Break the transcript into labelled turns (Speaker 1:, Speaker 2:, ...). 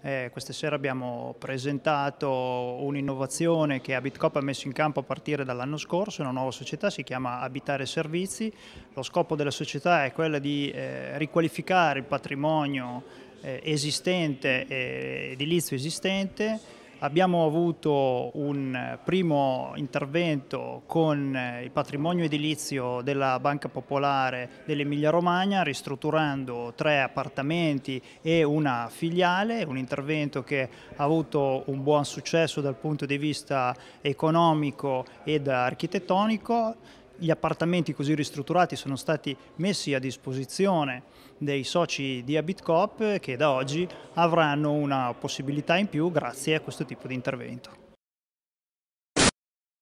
Speaker 1: Eh, questa sera abbiamo presentato un'innovazione che Abitcop ha messo in campo a partire dall'anno scorso, una nuova società, si chiama Abitare Servizi. Lo scopo della società è quello di eh, riqualificare il patrimonio eh, esistente, edilizio esistente, Abbiamo avuto un primo intervento con il patrimonio edilizio della Banca Popolare dell'Emilia Romagna, ristrutturando tre appartamenti e una filiale, un intervento che ha avuto un buon successo dal punto di vista economico ed architettonico gli appartamenti così ristrutturati sono stati messi a disposizione dei soci di Abitcop che da oggi avranno una possibilità in più grazie a questo tipo di intervento.